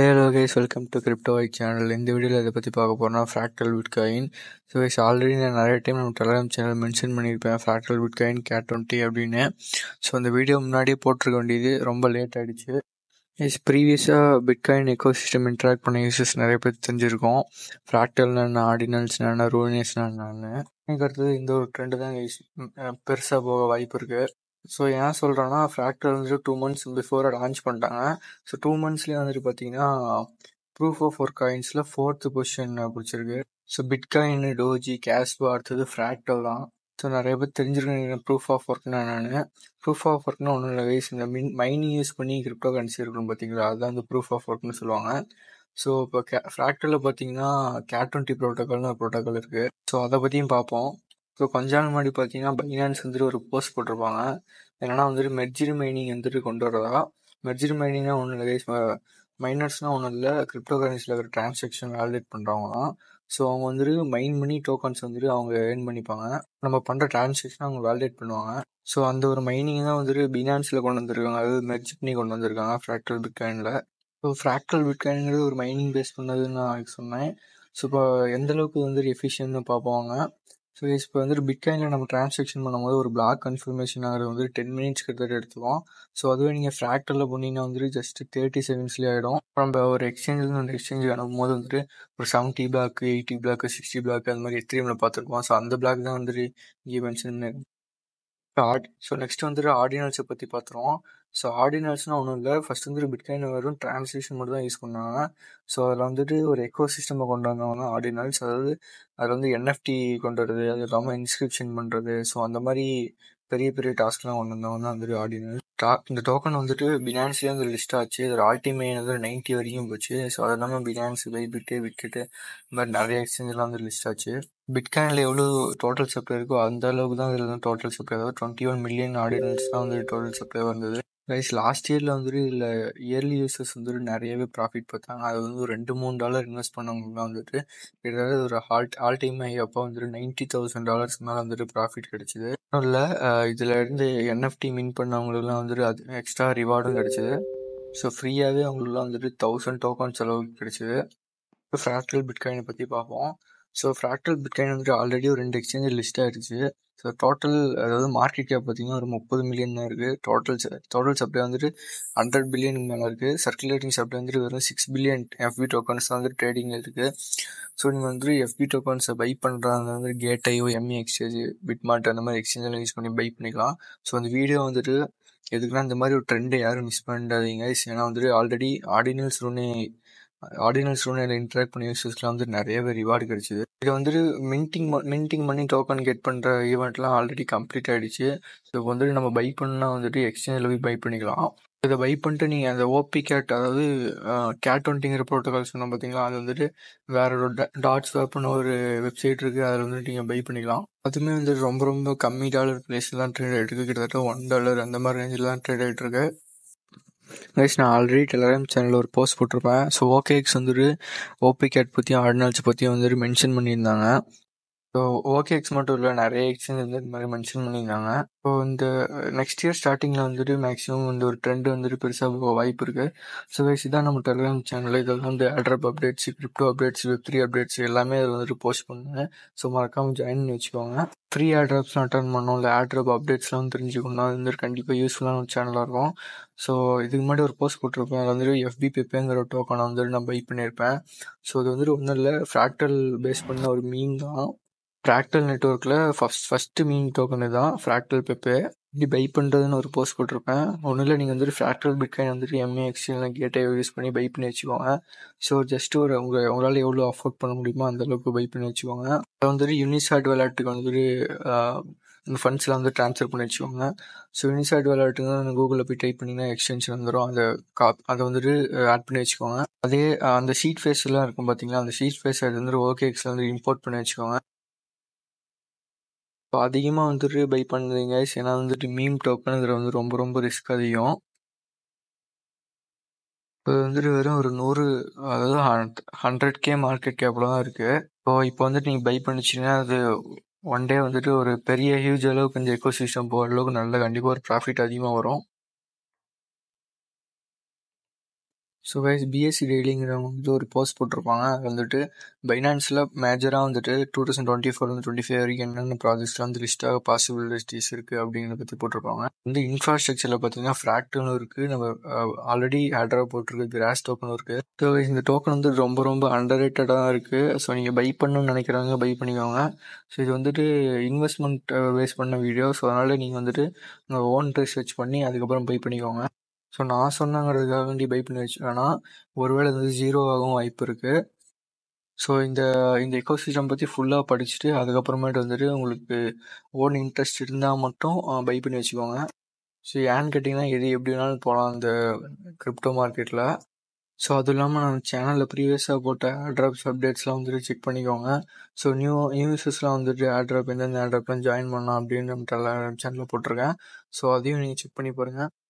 hello guys welcome to crypto ஐக் channel இந்த வீடியோவில் இதை பற்றி பார்க்க போகிறோம்னா fractal coin so guys already நான் நிறைய டைம் நம்ம டெலகிராம் சேனல் மென்ஷன் பண்ணியிருப்பேன் ஃப்ராக்டல் காயின் கே டுவெண்ட்டி அப்படின்னு ஸோ அந்த வீடியோ முன்னாடியே போட்டிருக்க வேண்டியது ரொம்ப லேட் ஆகிடுச்சு எஸ் ப்ரீவியஸாக பிட்காயின் சிஸ்டம் இன்ட்ராக்ட் பண்ண யூசஸ் நிறைய பேர் தெரிஞ்சிருக்கோம் ஃப்ராக்டல் நான் ஆர்டினல்ஸ் நான் ரூனியஸ் நான் எனக்கு அடுத்தது இந்த ஒரு ட்ரெண்டு தான் பெருசாக போக வாய்ப்பு இருக்குது ஸோ ஏன் சொல்கிறேன்னா ஃப்ராக்டர் வந்துட்டு டூ மந்த்ஸ் பிஃபோர் லான்ச் பண்ணிட்டாங்க ஸோ டூ மந்த்ஸ்லேயே வந்துட்டு பார்த்தீங்கன்னா ப்ரூஃப் ஆஃப் ஒர்க் காயின்ஸில் ஃபோர்த்து பொசிஷன் பிடிச்சிருக்கு ஸோ பிட்காயின் டோஜி கேஷ்வா அடுத்தது ஃப்ராக்டர் தான் ஸோ நிறைய பேர் தெரிஞ்சிருக்கேன் ப்ரூஃப் ஆஃப் ஒர்க்னா நான் ப்ரூஃப் ஆஃப் ஒர்க்னா ஒன்றும் இல்லை வயசு இந்த மின் மைனிங் யூஸ் பண்ணி கிரிப்டோ கரன்சி இருக்கணும் பார்த்தீங்களா அதுதான் வந்து ப்ரூஃப் ஆஃப் ஒர்க்னு சொல்லுவாங்க ஸோ இப்போ கே ஃப்ராக்டரில் பார்த்தீங்கன்னா கேட் டுவெண்ட்டி ப்ரோட்டோக்கால்னு ஒரு ப்ரோட்டோக்கால் இருக்குது ஸோ அதை பற்றியும் பார்ப்போம் ஸோ கொஞ்ச நாள் முன்னாடி பார்த்தீங்கன்னா பைனான்ஸ் வந்துட்டு ஒரு போஸ்ட் போட்டிருப்பாங்க என்னன்னா வந்துட்டு மெர்ஜிர் மைனிங் வந்துட்டு கொண்டு வரதா மெர்ஜிர் மைனிங்னா ஒன்றும் இல்லை மைனர்ஸ்னால் ஒன்றும் இல்லை கிரிப்டோ கரன்சியில் இருக்கிற டிரான்சாக்ஷன் வேலிடேட் பண்ணுறவங்க தான் ஸோ அவங்க வந்துட்டு மைன் மணி டோக்கன்ஸ் வந்துட்டு அவங்க ஏர்ன் பண்ணிப்பாங்க நம்ம பண்ணுற டிரான்சாக்ஷன் அவங்க வேலிடேட் பண்ணுவாங்க ஸோ அந்த ஒரு மைனிங் தான் வந்துட்டு பினான்ஸில் கொண்டு வந்திருக்காங்க அது மெர்ஜ் பண்ணி கொண்டு வந்திருக்காங்க ஃப்ராக்டல் பிட்காயினில் ஸோ ஃப்ராக்டல் பிட்காயின்ங்கிறது ஒரு மைனிங் பேஸ் பண்ணதுன்னு நான் சொன்னேன் ஸோ இப்போ எந்த அளவுக்கு வந்துட்டு எஃபிஷியன்னு பார்ப்பாங்க ஸோ எஸ் இப்போ வந்துட்டு பிட்காயினில் நம்ம டிரான்சாக்ஷன் பண்ணும்போது ஒரு பிளாக் கன்ஃபர்மேஷன் ஆகிறது வந்து டென் மினிட்ஸ் கிட்டத்தட்ட எடுத்துக்கும் ஸோ அதுவே நீங்கள் ஃப்ராக்டரில் பண்ணிங்கன்னா வந்துட்டு ஜஸ்ட் தேர்ட்டி செகண்ட்ஸ்லேயே ஆகிடும் நம்ம ஒரு எக்ஸ்சேஞ்சில் அந்த எக்ஸ்சேஞ்ச் அனுப்பும்போது வந்துட்டு ஒரு seventy block eighty block sixty block அந்த மாதிரி எத்திரியமில் பார்த்துருக்கோம் ஸோ அந்த பிளாக் தான் வந்துட்டு இங்கே மென்ஷன் ஸோ நெக்ஸ்ட் வந்துட்டு ஆர்டினல்ஸை பற்றி பார்த்துருவோம் ஸோ ஆர்டினல்ஸ்னால் ஒன்றும் இல்லை ஃபஸ்ட் வந்துட்டு பிட்காயின் வரும் டிரான்ஸ்லேஷன் மட்டும் தான் யூஸ் பண்ணாங்க ஸோ அதில் வந்துட்டு ஒரு எக்கோ சிஸ்டம் கொண்டு வந்தவங்க ஆர்டினல்ஸ் அதாவது அதில் வந்து என்எஃப்டி கொண்டு வரது அது இல்லாமல் இன்ஸ்கிரிப்ஷன் பண்ணுறது ஸோ அந்த மாதிரி பெரிய பெரிய டாஸ்க்லாம் கொண்டு வந்தவங்க தான் வந்துட்டு ஆர்டினல்ஸ் இந்த டோக்கன் வந்துட்டு வந்து லிஸ்ட் ஆச்சு அது ஆல்டிமேன் வந்து நைன்ட்டி வரைக்கும் போச்சு ஸோ அதை இல்லாமல் பினான்ஸ் பைபிட்டு விக்கெட்டு இந்த மாதிரி நிறைய எக்ஸ்சேஞ்செலாம் வந்து லிஸ்ட் ஆச்சு பிட்காயினில் எவ்வளோ டோட்டல் சப்ளை இருக்கோ அந்த அளவுக்கு தான் இதில் வந்து டோட்டல் சப்ளை அதாவது டுவெண்ட்டி ஒன் மில்லியன் ஆடியன்ஸ் தான் வந்து டோட்டல் சப்ளை வந்தது கைஸ் லாஸ்ட் இயரில் வந்துட்டு இதில் இயர்லி யூசர்ஸ் வந்துட்டு நிறையவே ப்ராஃபிட் பார்த்தாங்க அது வந்து ஒரு ரெண்டு மூணு டாலர் இன்வெஸ்ட் பண்ணவங்கலாம் வந்துட்டு கிட்டத்தட்ட ஒரு ஆல் ஆல் டைம் ஆகியப்போ அப்போ வந்துட்டு நைன்ட்டி தௌசண்ட் டாலர்ஸ் மேலே வந்துட்டு ப்ராஃபிட் கிடைச்சிது இல்லை இதில் இருந்து என்எஃப்டி மின் பண்ணவங்களுக்குலாம் வந்துட்டு அது எக்ஸ்ட்ரா ரிவார்டும் கிடைச்சிது ஸோ ஃப்ரீயாகவே அவங்களுக்குலாம் வந்துட்டு தௌசண்ட் டோக்கன் செலவு கிடைச்சிது இப்போ ஃப்ராக்டல் பிட்காயினை பற்றி பார்ப்போம் ஸோ ஃப்ராக்டல் பிட்காயின் வந்துட்டு ஆல்ரெடி ஒரு ரெண்டு எக்ஸ்சேஞ்சு லிஸ்ட் ஆகிடுச்சு ஸோ டோட்டல் அதாவது மார்க்கெட் கேப் பார்த்திங்கன்னா ஒரு முப்பது மில்லியன் தான் இருக்குது டோட்டல் டோட்டல் சப்ளை வந்துட்டு ஹண்ட்ரட் பில்லியனுக்கு மேலே இருக்குது சர்க்குலேட்டிங் சப்ளை வந்துட்டு வெறும் சிக்ஸ் பில்லியன் எஃபி டோக்கன்ஸ் தான் வந்து ட்ரேடிங் இருக்குது ஸோ நீங்கள் வந்துட்டு எஃபி டோக்கன்ஸை பை பண்ணுறாங்க வந்து gate IO ME exchange BitMart அந்த மாதிரி எக்ஸ்சேஞ்செல்லாம் யூஸ் பண்ணி பை பண்ணிக்கலாம் ஸோ அந்த வீடியோ வந்துட்டு எதுக்குன்னா இந்த மாதிரி ஒரு ட்ரெண்டை யாரும் மிஸ் பண்ணாதீங்க ஏன்னா வந்துட்டு ஆல்ரெடி ஆர்டினல்ஸ் ஒன்று ஆர்டினல் ஸ்டூடெண்ட் இன்ட்ராக்ட் பண்ணி யூசர்ஸ்க்குலாம் வந்து நிறையவே ரிவார்டு கிடைச்சிது இது வந்துட்டு மின்டிங் மின்டிங் பண்ணி டோக்கன் கெட் பண்ணுற ஈவெண்ட்லாம் ஆல்ரெடி கம்ப்ளீட் ஆகிடுச்சு இப்போ வந்துட்டு நம்ம பை பண்ணால் வந்துட்டு எக்ஸ்சேஞ்சில் போய் பை பண்ணிக்கலாம் இதை பை பண்ணிட்டு நீங்கள் அந்த ஓபி கேட் அதாவது கேட் ஒன்ட்டிங்கிற ப்ரோட்டோகால் சொன்னால் பார்த்தீங்களா அது வந்துட்டு வேற ஒரு டாட்ஸ் வேப்னு ஒரு வெப்சைட் இருக்குது அதில் வந்துட்டு நீங்கள் பை பண்ணிக்கலாம் அதுவுமே வந்துட்டு ரொம்ப ரொம்ப கம்மி டாலர் பிளேஸில் தான் ட்ரேட் ஆகிட்டு இருக்கு கிட்டத்தட்ட ஒன் டாலர் அந்த மாதிரி ரேஞ்சில் தான் ட்ரேட் ஆகிட்டு இருக்கு கைஸ் நான் ஆல்ரெடி டெலகிராம் சேனலில் ஒரு போஸ்ட் போட்டிருப்பேன் ஸோ ஓகேக்ஸ் வந்துட்டு ஓபி கேட் பற்றியும் ஆர்டினல்ஸ் பற்றியும் வந்துட்டு மென்ஷன் பண்ணியிருந்தாங்க ஸோ ஓகேஎக்ஸ் மட்டும் இல்லை நிறைய எக்ஸ்சேஞ்ச் வந்து இந்த மாதிரி மென்ஷன் பண்ணியிருந்தாங்க ஸோ இந்த நெக்ஸ்ட் இயர் ஸ்டார்டிங்கில் வந்துட்டு மேக்ஸிமம் வந்து ஒரு ட்ரெண்ட் வந்துட்டு பெருசாக வாய்ப்பு இருக்குது ஸோ வயசு தான் நம்ம டெலிகிராம் சேனலில் இதெல்லாம் வந்து airdrop updates crypto updates web three updates எல்லாமே அதில் வந்துட்டு போஸ்ட் பண்ணுவேன் ஸோ மறக்காமல் ஜாயின் பண்ணி வச்சுக்கோங்க ஃப்ரீ ஆட்ரப்ஸ்லாம் அட்டன் பண்ணோம் இல்லை ஆட்ராப் அப்டேட்ஸ்லாம் தெரிஞ்சுக்கணும் அது வந்து கண்டிப்பாக யூஸ்ஃபுல்லான ஒரு சேனலாக இருக்கும் ஸோ இதுக்கு முன்னாடி ஒரு போஸ்ட் போட்டிருப்பேன் அதில் வந்துட்டு எஃபி பேப்பேங்கிற ஒரு டோக்கனை வந்துட்டு நான் பை பண்ணியிருப்பேன் ஸோ இது வந்துட்டு ஒன்றும் இல்லை ஃப்ராக்டல் பேஸ் பண்ண ஒரு மீன் தான் ஃப்ராக்டல் நெட்ஒர்க்கில் ஃபஸ்ட் ஃபஸ்ட்டு மீன் டோக்கனு தான் ஃப்ராக்டல் பெப்பே இப்படி பை பண்ணுறதுன்னு ஒரு போஸ்ட் போட்டிருப்பேன் ஒன்றும் இல்லை நீங்கள் வந்துட்டு ஃப்ராக்டல் பிட்காயின் வந்துட்டு எம்ஏ எக்ஸ்டியல் கேட்டை யூஸ் பண்ணி பை பண்ணி வச்சுக்கோங்க ஸோ ஜஸ்ட் ஒரு உங்கள் உங்களால் எவ்வளோ அஃபோர்ட் பண்ண முடியுமோ அந்தளவுக்கு பை பண்ணி வச்சுக்கோங்க அதை வந்துட்டு யூனிசார்ட் விளையாட்டுக்கு வந்துட்டு இந்த ஃபண்ட்ஸ்லாம் வந்து ட்ரான்ஸ்ஃபர் பண்ணி வச்சுக்கோங்க ஸோ யூனிசைட் விளையாட்டுங்க கூகுளில் போய் டைப் பண்ணிங்கன்னா எக்ஸ்டென்ஷன் வந்துடும் அந்த காப் அதை வந்துட்டு ஆட் பண்ணி வச்சுக்கோங்க அதே அந்த ஷீட் ஃபேஸ்லாம் இருக்கும் பார்த்தீங்களா அந்த ஷீட் ஃபேஸ் அது வந்துட்டு எக்ஸில் வந்து இம்போர்ட் பண்ணி வச்சுக்கோங்க இப்போ அதிகமாக வந்துட்டு பை பண்ணுறீங்க ஏன்னா வந்துட்டு மீம் டோக்கன் இதில் வந்து ரொம்ப ரொம்ப ரிஸ்க் அதிகம் இப்போ வந்துட்டு வெறும் ஒரு நூறு அதாவது ஹண்ட்ரட் கே மார்க்கெட் கேப்பில் தான் இருக்குது இப்போ இப்போ வந்துட்டு நீங்கள் பை பண்ணிச்சிங்கன்னா அது ஒன் டே வந்துட்டு ஒரு பெரிய ஹியூஜ் அளவுக்கு இந்த எக்கோ சிஸ்டம் போகிற அளவுக்கு நல்ல கண்டிப்பாக ஒரு ப்ராஃபிட் அதிகமாக வரும் ஸோ கைஸ் பிஎஸ்சி டெய்லிங்கிறவங்க வந்து ஒரு போஸ்ட் போட்டிருப்பாங்க அது வந்துட்டு பைனான்ஸில் மேஜராக வந்துட்டு டூ தௌசண்ட் டுவெண்ட்டி வந்து டுவெண்ட்டி ஃபைவ் வரைக்கும் என்னென்ன ப்ராஜெக்ட்ஸ்லாம் வந்து லிஸ்ட்டாக பாசிபிலிட்டிஸ் இருக்குது அப்படிங்கிறத பற்றி போட்டிருப்பாங்க இந்த இன்ஃப்ராஸ்ட்ரக்சரில் பார்த்தீங்கன்னா ஃப்ராக்டுன்னு இருக்குது நம்ம ஆல்ரெடி ஹேட்ராக போட்டிருக்கு கிராஸ் டோக்கனும் இருக்குது ஸோ இந்த டோக்கன் வந்து ரொம்ப ரொம்ப அண்டர் ரேட்டடாக இருக்குது ஸோ நீங்கள் பை பண்ணணும்னு நினைக்கிறாங்க பை பண்ணிக்கோங்க ஸோ இது வந்துட்டு இன்வெஸ்ட்மெண்ட் பேஸ் பண்ண வீடியோ ஸோ அதனால் நீங்கள் வந்துட்டு உங்கள் ஓன் ரிசர்ச் பண்ணி அதுக்கப்புறம் பை பண்ணிக்கோங்க ஸோ நான் சொன்னாங்கிறதுக்காக வேண்டி பை பண்ணி வச்சுக்கேன்னா ஒருவேளை வந்து ஜீரோ ஆகவும் வாய்ப்பு இருக்குது ஸோ இந்த இந்த எக்கோசிஸ்டம் பற்றி ஃபுல்லாக படிச்சுட்டு அதுக்கப்புறமேட்டு வந்துட்டு உங்களுக்கு ஓன் இன்ட்ரெஸ்ட் இருந்தால் மட்டும் பை பண்ணி வச்சுக்கோங்க ஸோ ஏன்னு கேட்டிங்கன்னா எது எப்படி வேணாலும் போகலாம் அந்த கிரிப்டோ மார்க்கெட்டில் ஸோ அதுவும் இல்லாமல் நான் சேனலில் ப்ரீவியஸாக போட்ட ஆட்ராப்ஸ் அப்டேட்ஸ்லாம் வந்துட்டு செக் பண்ணிக்கோங்க ஸோ நியூ நியூஸஸ்லாம் வந்துட்டு ஆட்ராப் எந்தெந்த ஆட்ராப்லாம் ஜாயின் பண்ணலாம் அப்படின்னு நம்ம சேனலில் போட்டிருக்கேன் ஸோ அதையும் நீங்கள் செக் பண்ணி பாருங்கள்